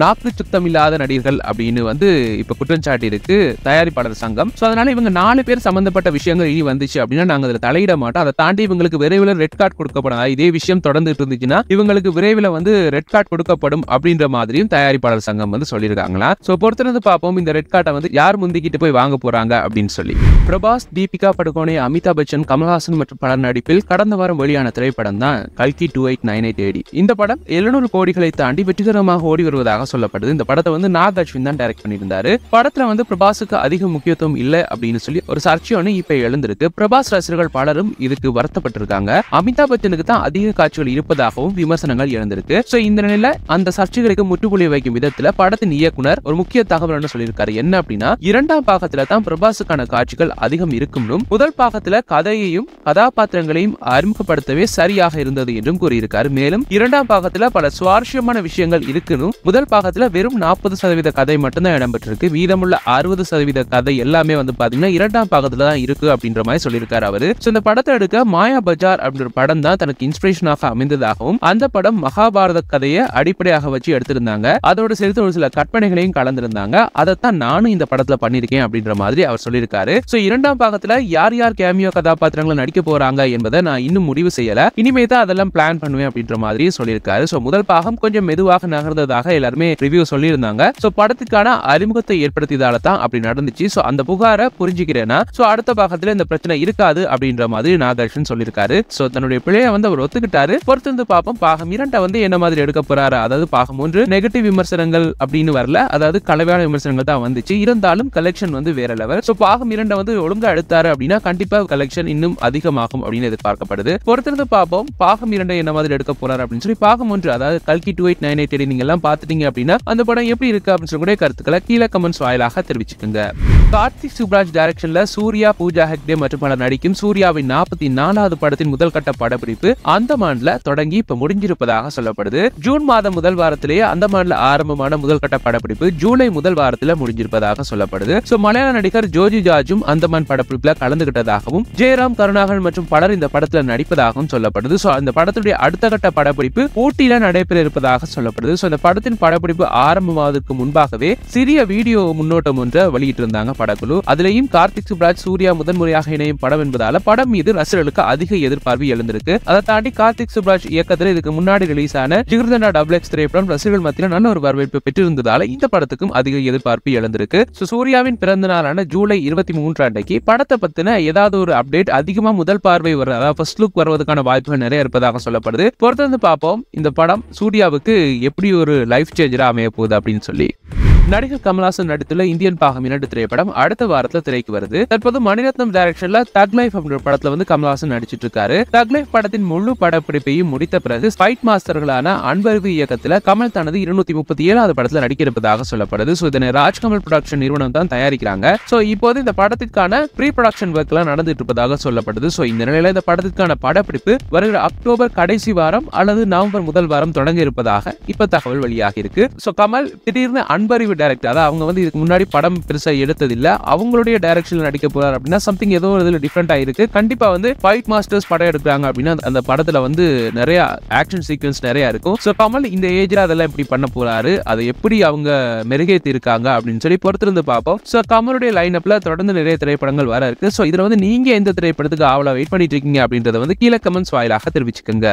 நாக்கு சுத்தம் இல்லாத நடிகர்கள் அப்படின்னு வந்து இப்ப குற்றம் சாட்டி இருக்கு தயாரிப்பாளர் சங்கம் சோ அதனால இவங்க நாலு பேர் சம்பந்தப்பட்ட விஷயங்கள் இனி வந்துச்சு அப்படின்னா நாங்க அதுல தலையிட மாட்டோம் அதை தாண்டி இவங்களுக்கு விரைவில் ரெட் கார்டு கொடுக்கப்படாது இதே விஷயம் தொடர்ந்துட்டு இருந்துச்சுன்னா இவங்களுக்கு விரைவில் வந்து ரெட் கார்டு கொடுக்கப்படும் அப்படின்ற மாதிரியும் தயாரிப்பாளர் சங்கம் வந்து சொல்லியிருக்காங்களா ஸோ பொறுத்திருந்து பார்ப்போம் இந்த ரெட் கார்டை வந்து யார் முந்திக்கிட்டு போய் வாங்க போறாங்க அப்படின்னு சொல்லி பிரபாஸ் தீபிகா படுகோனே அமிதாப் பச்சன் கமல்ஹாசன் மற்றும் பலர் நடிப்பில் கடந்த வாரம் வெளியான திரைப்படம் தான் கல்கி two eight nine eight AD இந்த படம் எழுநூறு கோடிகளை தாண்டி வெற்றிகரமாக ஓடி வருவதாக சொல்லப்படுது இந்த படத்தை வந்து நாகலட்சுமி தான் டைரக்ட் பண்ணியிருந்தாரு படத்துல வந்து பிரபாஸுக்கு அதிக முக்கியத்துவம் இல்லை அப்படின்னு சொல்லி ஒரு சர்ச்சை ஒன்று இப்ப எழுந்திருக்கு பிரபாஸ் ரசிகர்கள் பலரும் இதுக்கு வருத்தப்பட்டிருக்காங்க அமிதாப் பச்சனுக்கு தான் அதிக காட்சிகள் இருப்பதாகவும் விமர்சனங்கள் எழுந்திருக்கு சோ இந்த நிலையில அந்த சர்ச்சைகளுக்கு முற்றுப்புள்ளி வைக்கும் விதத்துல படத்தின் இயக்குனர் ஒரு முக்கிய தகவல் சொல்லியிருக்காரு என்ன அப்படின்னா இரண்டாம் பாகத்துல தான் பிரபாஸுக்கான காட்சிகள் அதிகம் இருக்கும்னும் முதல் பாகத்துல கதையையும் கதாபாத்திரங்களையும் அறிமுகப்படுத்தவே சரியாக இருந்தது என்றும் கூறியிருக்காரு மேலும் இரண்டாம் பாகத்துல பல சுவாரஸ்யமான விஷயங்கள் இருக்குன்னு முதல் பாகத்துல வெறும் நாற்பது சதவீத கதை மட்டும்தான் இடம்பெற்றிருக்கு மீதமுள்ள அறுபது சதவீத கதை எல்லாமே வந்து பாத்தீங்கன்னா இரண்டாம் பாகத்துல தான் இருக்கு அப்படின்ற மாதிரி சொல்லியிருக்காரு அவரு இந்த படத்தை எடுக்க மாயா பஜார் அப்படின்ற படம் தான் தனக்கு இன்ஸ்பிரேஷன் இன்ஸ்பிரேஷனாக அமைந்ததாகவும் அந்த படம் மகாபாரத கதையை அடிப்படையாக வச்சு எடுத்திருந்தாங்க அதோட சேர்த்து ஒரு சில கற்பனைகளையும் கலந்திருந்தாங்க அதைத்தான் நானும் இந்த படத்துல பண்ணிருக்கேன் அப்படின்ற மாதிரி அவர் சொல்லியிருக்காரு சோ இரண்டாம் பாகத்துல யார் யார் கேமியோ கதாபாத்திரங்களை நடிக்க போறாங்க என்பதை நான் இன்னும் முடிவு செய்யல இனிமே தான் அதெல்லாம் பிளான் பண்ணுவேன் அப்படின்ற மாதிரி சொல்லியிருக்காரு சோ முதல் பாகம் கொஞ்சம் மெதுவாக நகர்ந்ததாக எல்லாருமே ரிவ்யூ சொல்லியிருந்தாங்க சோ படத்துக்கான அறிமுகத்தை ஏற்படுத்தியதால தான் அப்படி நடந்துச்சு சோ அந்த புகாரை புரிஞ்சுக்கிறேன்னா சோ அடுத்த பாகத்துல இந்த பிரச்சனை இருக்காது அப்படின்ற மாதிரி நாகர்ஷன் சொல்லியிருக்காரு சோ தன்னுடைய பிள்ளைய வந்து அவர் ஒத்து ஒத்துக்கிட்டாரு பொறுத்திருந்து பார்ப்போம் பாகம் இரண்டை வந்து என்ன மாதிரி எடுக்க போறாரு அதாவது பாகம் ஒன்று நெகட்டிவ் விமர்சனங்கள் அப்படின்னு வரல அதாவது கலவையான விமர்சனங்கள் தான் வந்துச்சு இருந்தாலும் கலெக்ஷன் வந்து வேற லெவல் ஸோ பாகம் இரண்டை வந்து ஒழுங்கா எடுத்தாரு அப்படின்னா கலெக்ஷன் இன்னும் அதிகமாகும் அப்படின்னு எதிர்பார்க்கப்படுது பொறுத்திருந்து பார்ப்போம் பாகம் இரண்டை என்ன மாதிரி எடுக்க போறாரு அப்படின்னு சொல்லி பாகம் ஒன்று அதாவது கல்கி டூ எயிட் நைன் எயிட் நீங்க எல்லாம் பாத்துட்டீங்க அப்படின்னா அந்த படம் எப்படி இருக்கு அப்படின்னு சொல்லக்கூடிய கருத்துக்களை கீழே கமெண்ட்ஸ் வாயிலாக தெரிவிச்சுக்கோங்க கார்த்திக் சுப்ராஜ் டைரக்ஷன்ல சூர்யா பூஜா ஹெக்டே மற்றும் பலர் நடிக்கும் சூர்யாவின் நாற்பத்தி நாலாவது படத்தின் முதல் கட்ட படப்பிடிப்பு அந்த அந்தமான்ல தொடங்கி இப்ப முடிஞ்சிருப்பதாக சொல்லப்படுது ஜூன் மாதம் முதல் வாரத்திலேயே அந்தமான்ல ஆரம்பமான முதல் கட்ட படப்பிடிப்பு ஜூலை முதல் வாரத்தில் முடிஞ்சிருப்பதாக சொல்லப்படுது சோ மலையாள நடிகர் ஜோஜி ஜார்ஜும் அந்தமான் படப்பிடிப்புல கலந்துகிட்டதாகவும் ஜெயராம் கருணாகரன் மற்றும் பலர் இந்த படத்துல நடிப்பதாகவும் சொல்லப்படுது சோ அந்த படத்துடைய அடுத்த கட்ட படப்பிடிப்பு ஊட்டியில நடைபெற இருப்பதாக சொல்லப்படுது சோ இந்த படத்தின் படப்பிடிப்பு ஆரம்பமாவதற்கு முன்பாகவே சிறிய வீடியோ முன்னோட்டம் ஒன்றை இருந்தாங்க படக்குழு அதுலயும் கார்த்திக் சுப்ராஜ் சூர்யா முதன்முறையாக இணையும் படம் என்பதால படம் மீது ரசிகர்களுக்கு அதிக எதிர்பார்ப்பு எழுந்திருக்கு அதை தாண்டி கார்த்திக் சுப்ராஜ் இயக்கத்தில் இதுக்கு முன்னாடி ரிலீஸ் ஆன ஜிகிர்தண்டா டபுள் எக்ஸ் திரைப்படம் ரசிகர்கள் மத்தியில் நல்ல ஒரு வரவேற்பு பெற்றிருந்ததால இந்த படத்துக்கும் அதிக எதிர்பார்ப்பு எழுந்திருக்கு சூர்யாவின் பிறந்த நாளான ஜூலை இருபத்தி மூன்று அன்றைக்கு படத்தை பத்தின ஏதாவது ஒரு அப்டேட் அதிகமா முதல் பார்வை வர ஃபர்ஸ்ட் லுக் வருவதற்கான வாய்ப்புகள் நிறைய இருப்பதாக சொல்லப்படுது பொறுத்திருந்து பார்ப்போம் இந்த படம் சூர்யாவுக்கு எப்படி ஒரு லைஃப் சேஞ்சரா அமைய போகுது அப்படின்னு சொல்லி நடிகர் கமல்ஹாசன் நடித்துள்ள இந்தியன் பாகம் இரண்டு திரைப்படம் அடுத்த வாரத்துல திரைக்கு வருது தற்போது மணிரத்னம் டைரக்ஷன்ல தக் லைஃப் அப்படின்ற படத்துல வந்து கமல்ஹாசன் நடிச்சிட்டு இருக்காரு தக் லைஃப் படத்தின் முழு படப்பிடிப்பையும் முடித்த பிறகு ஸ்பைட் மாஸ்டர்களான அன்பறிவு இயக்கத்துல கமல் தனது இருநூத்தி முப்பத்தி ஏழாவது படத்துல நடிக்கிறப்பதாக சொல்லப்படுது இதனை ராஜ்கமல் ப்ரொடக்ஷன் நிறுவனம் தான் தயாரிக்கிறாங்க ஸோ இப்போது இந்த படத்திற்கான ப்ரீ ப்ரொடக்ஷன் ஒர்க் எல்லாம் நடந்துட்டு இருப்பதாக சொல்லப்படுது இந்த நிலையில இந்த படத்திற்கான படப்பிடிப்பு வருகிற அக்டோபர் கடைசி வாரம் அல்லது நவம்பர் முதல் வாரம் தொடங்க இருப்பதாக இப்ப தகவல் வெளியாகி இருக்கு ஸோ கமல் திடீர்னு அன்பறிவு டேரக்டர் அதாவது அவங்க வந்து இதுக்கு முன்னாடி படம் பெருசாக எடுத்ததில்லை அவங்களுடைய டேரக்ஷனில் நடிக்க போகிறார் அப்படின்னா சம்திங் ஏதோ ஒரு இதில் டிஃப்ரெண்ட்டாக ஆயிருக்கு கண்டிப்பாக வந்து ஃபைட் மாஸ்டர்ஸ் படம் எடுக்கிறாங்க அப்படின்னா அந்த படத்தில் வந்து நிறையா ஆக்ஷன் சீக்வன்ஸ் நிறையா இருக்கும் ஸோ கமல் இந்த ஏஜில் அதெல்லாம் எப்படி பண்ண போகிறாரு அதை எப்படி அவங்க மெருகேத்தி இருக்காங்க அப்படின்னு சொல்லி பொறுத்திருந்து பார்ப்போம் ஸோ கமலுடைய லைன் அப்ல தொடர்ந்து நிறைய திரைப்படங்கள் வர இருக்கு ஸோ இதில் வந்து நீங்கள் எந்த திரைப்படத்துக்கு ஆவலாக வெயிட் பண்ணிட்டு இருக்கீங்க அப்படின்றத வந்து கீழே கமெண்ட்ஸ் வாயிலாக தெரிவிச்சுக்கோங்க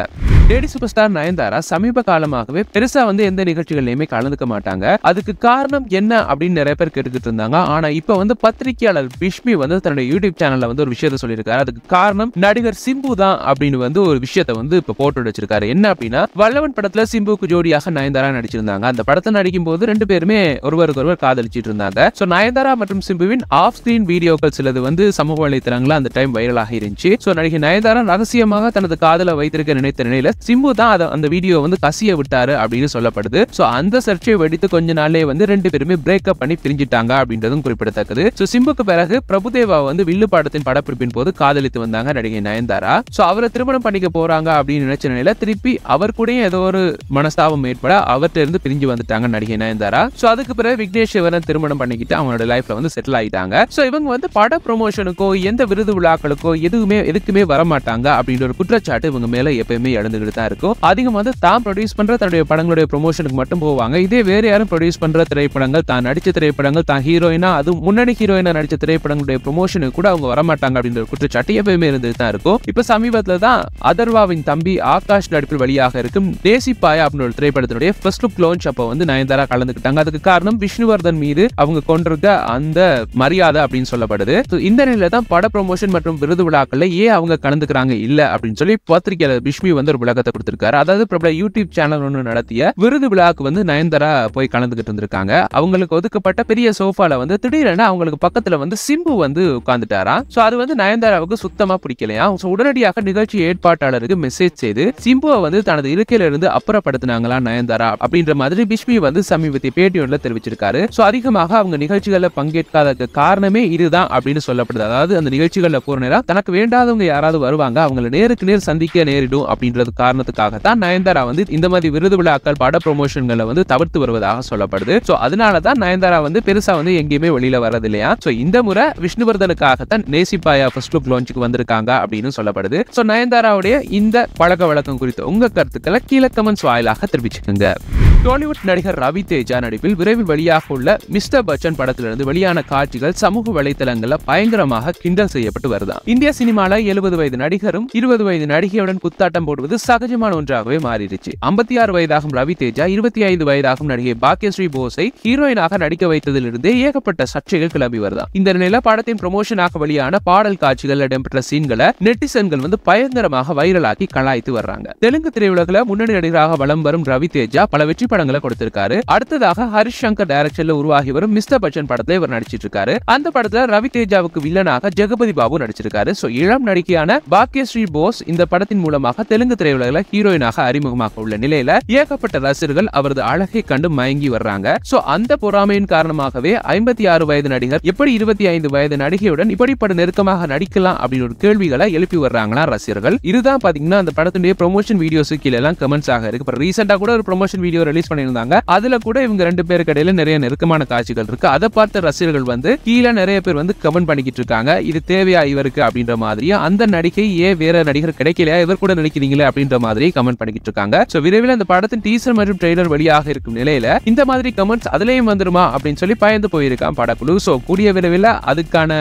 லேடி சூப்பர் ஸ்டார் நயன்தாரா சமீப காலமாகவே பெருசா வந்து எந்த நிகழ்ச்சிகள்லயுமே கலந்துக்க மாட்டாங்க அதுக்கு காரணம் என்ன அப்படின்னு நிறைய பேர் கேட்டுக்கிட்டு இருந்தாங்க ஆனா இப்ப வந்து பத்திரிகையாளர் பிஷ்மி வந்து தன்னுடைய யூடியூப் சேனல்ல வந்து ஒரு விஷயத்த சொல்லியிருக்காரு அதுக்கு காரணம் நடிகர் சிம்பு தான் அப்படின்னு வந்து ஒரு விஷயத்த வந்து இப்ப போட்டு வச்சிருக்காரு என்ன அப்படின்னா வல்லவன் படத்துல சிம்புக்கு ஜோடியாக நயன்தாரா நடிச்சிருந்தாங்க அந்த படத்தை நடிக்கும் போது ரெண்டு பேருமே ஒருவருக்கு ஒருவர் காதலிச்சிட்டு இருந்தாங்க சோ நயன்தாரா மற்றும் சிம்புவின் ஆஃப் ஸ்கிரீன் வீடியோக்கள் சிலது வந்து சமூக வலைத்தளங்கள அந்த டைம் வைரலாக இருந்துச்சு சோ நடிகை நயன்தாரா ரகசியமாக தனது காதலை வைத்திருக்க நினைத்த நிலையில சிம்பு தான் அதை அந்த வீடியோ வந்து கசிய விட்டாரு அப்படின்னு சொல்லப்படுது ஸோ அந்த சர்ச்சையை வெடித்து கொஞ்ச நாளே வந்து ரெண்டு பேருமே பிரேக்அப் பண்ணி பிரிஞ்சிட்டாங்க அப்படின்றதும் குறிப்பிடத்தக்கது ஸோ சிம்புக்கு பிறகு பிரபுதேவா வந்து வில்லு படத்தின் படப்பிடிப்பின் போது காதலித்து வந்தாங்க நடிகை நயன்தாரா ஸோ அவரை திருமணம் பண்ணிக்க போறாங்க அப்படின்னு நினைச்ச நிலையில திருப்பி அவர் கூட ஏதோ ஒரு மனஸ்தாபம் ஏற்பட அவர்கிட்ட இருந்து பிரிஞ்சு வந்துட்டாங்க நடிகை நயன்தாரா ஸோ அதுக்கு பிறகு விக்னேஷ் சிவரன் திருமணம் பண்ணிக்கிட்டு அவனோட லைஃப்ல வந்து செட்டில் ஆயிட்டாங்க ஸோ இவங்க வந்து பட ப்ரொமோஷனுக்கோ எந்த விருது விழாக்களுக்கோ எதுவுமே எதுக்குமே வரமாட்டாங்க அப்படின்ற ஒரு குற்றச்சாட்டு இவங்க மேல எப்பயுமே இழந்து இருந்துகிட்டு தான் இருக்கும் அதிகம் வந்து தான் ப்ரொடியூஸ் பண்ற தன்னுடைய படங்களுடைய ப்ரொமோஷனுக்கு மட்டும் போவாங்க இதே வேற யாரும் ப்ரொடியூஸ் பண்ற திரைப்படங்கள் தான் நடிச்ச திரைப்படங்கள் தான் ஹீரோயினா அது முன்னணி ஹீரோயினா நடிச்ச திரைப்படங்களுடைய ப்ரொமோஷனுக்கு கூட அவங்க வரமாட்டாங்க அப்படின்ற குற்றச்சாட்டு எப்பயுமே இருந்துட்டு தான் இருக்கும் இப்ப சமீபத்துல தான் அதர்வாவின் தம்பி ஆகாஷ் நடிப்பில் வழியாக இருக்கும் தேசிப்பாயா அப்படின்னு ஒரு திரைப்படத்தினுடைய ஃபர்ஸ்ட் லுக் லான்ச் வந்து நயன்தாரா கலந்துக்கிட்டாங்க அதுக்கு காரணம் விஷ்ணுவர்தன் மீது அவங்க கொண்டிருக்க அந்த மரியாதை அப்படின்னு சொல்லப்படுது இந்த நிலையில தான் பட ப்ரொமோஷன் மற்றும் விருது விழாக்கள்ல ஏன் அவங்க கலந்துக்கிறாங்க இல்ல அப்படின்னு சொல்லி பத்திரிகையாளர் விஷ்மி வந்து ஒரு உலகத்தை கொடுத்திருக்காரு அதாவது பிரபல யூடியூப் சேனல் ஒன்று நடத்திய விருது விழாக்கு வந்து நயன்தாரா போய் கலந்துகிட்டு இருந்திருக்காங்க அவங்களுக்கு ஒதுக்கப்பட்ட பெரிய சோஃபால வந்து திடீரென அவங்களுக்கு பக்கத்துல வந்து சிம்பு வந்து உட்கார்ந்துட்டாரா சோ அது வந்து நயன்தாராவுக்கு சுத்தமா பிடிக்கலையா உடனடியாக நிகழ்ச்சி ஏற்பாட்டாளருக்கு மெசேஜ் செய்து சிம்புவை வந்து தனது இருக்கையில இருந்து அப்புறப்படுத்தினாங்களா நயன்தாரா அப்படின்ற மாதிரி பிஷ்மி வந்து சமீபத்திய பேட்டி தெரிவிச்சிருக்காரு சோ அதிகமாக அவங்க நிகழ்ச்சிகளில் பங்கேற்காத காரணமே இதுதான் அப்படின்னு சொல்லப்படுது அதாவது அந்த நிகழ்ச்சிகள் போற தனக்கு வேண்டாதவங்க யாராவது வருவாங்க அவங்களை நேருக்கு நேர் சந்திக்க நேரிடும் அப்படின்றதுக்கு காரணத்துக்காக தான் நயன்தாரா வந்து இந்த மாதிரி விருது விழாக்கள் பட ப்ரொமோஷன்களை வந்து தவிர்த்து வருவதாக சொல்லப்படுது ஸோ அதனால தான் நயன்தாரா வந்து பெருசாக வந்து எங்கேயுமே வெளியில் வரது இல்லையா ஸோ இந்த முறை விஷ்ணுவர்தனுக்காக தான் நேசிப்பாயா ஃபர்ஸ்ட் லுக் லான்ச்சுக்கு வந்திருக்காங்க அப்படின்னு சொல்லப்படுது ஸோ நயன்தாராவுடைய இந்த பழக்க வழக்கம் குறித்த உங்கள் கருத்துக்களை கீழே கமெண்ட்ஸ் வாயிலாக தெரிவிச்சுக்கோங்க டோலிவுட் நடிகர் ரவி தேஜா நடிப்பில் விரைவில் வெளியாக உள்ள மிஸ்டர் பச்சன் படத்திலிருந்து வெளியான காட்சிகள் சமூக வலைதளங்களில் பயங்கரமாக கிண்டல் செய்யப்பட்டு வருதான் இந்திய சினிமால எழுபது வயது நடிகரும் இருபது வயது நடிகையுடன் குத்தாட்டம் போடுவது சகஜமான ஒன்றாகவே மாறிடுச்சு ஐம்பத்தி ஆறு வயதாகும் ரவி தேஜா இருபத்தி ஐந்து வயதாகும் நடிகை பாக்யஸ்ரீ போஸை ஹீரோயினாக நடிக்க வைத்ததிலிருந்தே ஏகப்பட்ட சர்ச்சைகள் கிளம்பி வருதான் இந்த நிலையில படத்தின் ப்ரொமோஷனாக வெளியான பாடல் காட்சிகள் இடம்பெற்ற சீன்களை நெட்டிசன்கள் வந்து பயங்கரமாக வைரலாக்கி கலாய்த்து வர்றாங்க தெலுங்கு திரையுலகில் முன்னணி நடிகராக வலம் வரும் ரவி தேஜா பல வெற்றி திரைப்படங்களை கொடுத்திருக்காரு அடுத்ததாக ஹரிஷ் சங்கர் டைரக்ஷன்ல உருவாகி வரும் மிஸ்டர் பச்சன் படத்துல இவர் நடிச்சிட்டு இருக்காரு அந்த படத்துல ரவி தேஜாவுக்கு வில்லனாக ஜெகபதி பாபு நடிச்சிருக்காரு சோ இளம் நடிகையான பாக்கியஸ்ரீ போஸ் இந்த படத்தின் மூலமாக தெலுங்கு திரையுலகில் ஹீரோயினாக அறிமுகமாக உள்ள நிலையில ஏகப்பட்ட ரசிகர்கள் அவரது அழகை கண்டு மயங்கி வர்றாங்க சோ அந்த பொறாமையின் காரணமாகவே ஐம்பத்தி ஆறு வயது நடிகர் எப்படி இருபத்தி ஐந்து வயது நடிகையுடன் இப்படிப்பட்ட நெருக்கமாக நடிக்கலாம் அப்படின்னு ஒரு கேள்விகளை எழுப்பி வர்றாங்களா ரசிகர்கள் இதுதான் பாத்தீங்கன்னா அந்த படத்துடைய ப்ரொமோஷன் வீடியோஸ் கீழே எல்லாம் கமெண்ட்ஸ் ஆக இருக்கு ரீசெண்டா கூட ஒரு ப்ரொமோஷன் வீடியோ ரிலீஸ் ரிலீஸ் பண்ணியிருந்தாங்க அதுல கூட இவங்க ரெண்டு பேருக்கு இடையில நிறைய நெருக்கமான காட்சிகள் இருக்கு அதை பார்த்த ரசிகர்கள் வந்து கீழே நிறைய பேர் வந்து கமெண்ட் பண்ணிக்கிட்டு இருக்காங்க இது தேவையா இவருக்கு அப்படின்ற மாதிரியும் அந்த நடிகை ஏன் வேற நடிகர் கிடைக்கலையா இவர் கூட நினைக்கிறீங்களே அப்படின்ற மாதிரி கமெண்ட் பண்ணிக்கிட்டு இருக்காங்க ஸோ விரைவில் அந்த படத்தின் டீசர் மற்றும் ட்ரெய்லர் வழியாக இருக்கும் நிலையில இந்த மாதிரி கமெண்ட்ஸ் அதுலயும் வந்துருமா அப்படின்னு சொல்லி பயந்து போயிருக்கான் படக்குழு சோ கூடிய விரைவில் அதுக்கான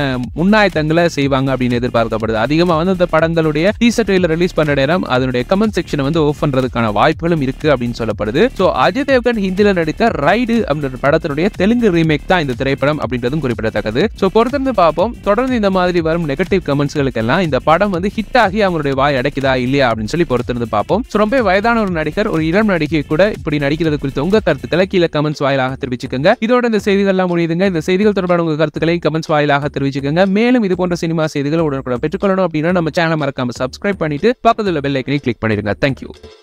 முன்னாயத்தங்களை செய்வாங்க அப்படின்னு எதிர்பார்க்கப்படுது அதிகமா வந்து அந்த படங்களுடைய டீசர் ட்ரெய்லர் ரிலீஸ் பண்ற நேரம் அதனுடைய கமெண்ட் செக்ஷனை வந்து ஓப் பண்றதுக்கான வாய்ப்புகளும் இருக்கு அப்படின்னு சொல்லப்படுது அஜய் தேவ்கன் ஹிந்தியில் நடித்த ரைடு அப்படின்ற படத்தினுடைய தெலுங்கு ரீமேக் தான் இந்த திரைப்படம் அப்படின்றதும் குறிப்பிடத்தக்கது ஸோ பொறுத்திருந்து பார்ப்போம் தொடர்ந்து இந்த மாதிரி வரும் நெகட்டிவ் கமெண்ட்ஸ்களுக்கெல்லாம் இந்த படம் வந்து ஹிட் ஆகி அவங்களுடைய வாய் அடைக்குதா இல்லையா அப்படின்னு சொல்லி பொறுத்திருந்து பார்ப்போம் ஸோ ரொம்ப வயதான ஒரு நடிகர் ஒரு இளம் நடிகை கூட இப்படி நடிக்கிறது குறித்து உங்க கருத்துக்களை கீழே கமெண்ட்ஸ் வாயிலாக தெரிவிச்சுக்கோங்க இதோட இந்த செய்திகள்லாம் முடியுதுங்க இந்த செய்திகள் தொடர்பான உங்க கருத்துக்களை கமெண்ட்ஸ் வாயிலாக தெரிவிச்சுக்கோங்க மேலும் இது போன்ற சினிமா செய்திகள் உடனுக்குடன் பெற்றுக்கொள்ளணும் அப்படின்னா நம்ம சேனல் மறக்காம சப்ஸ்கிரைப் பண்ணிட்டு பக்கத்தில் பெல் ஐக்கனை கிளிக் பண்ணிடுங்க தேங்க்யூ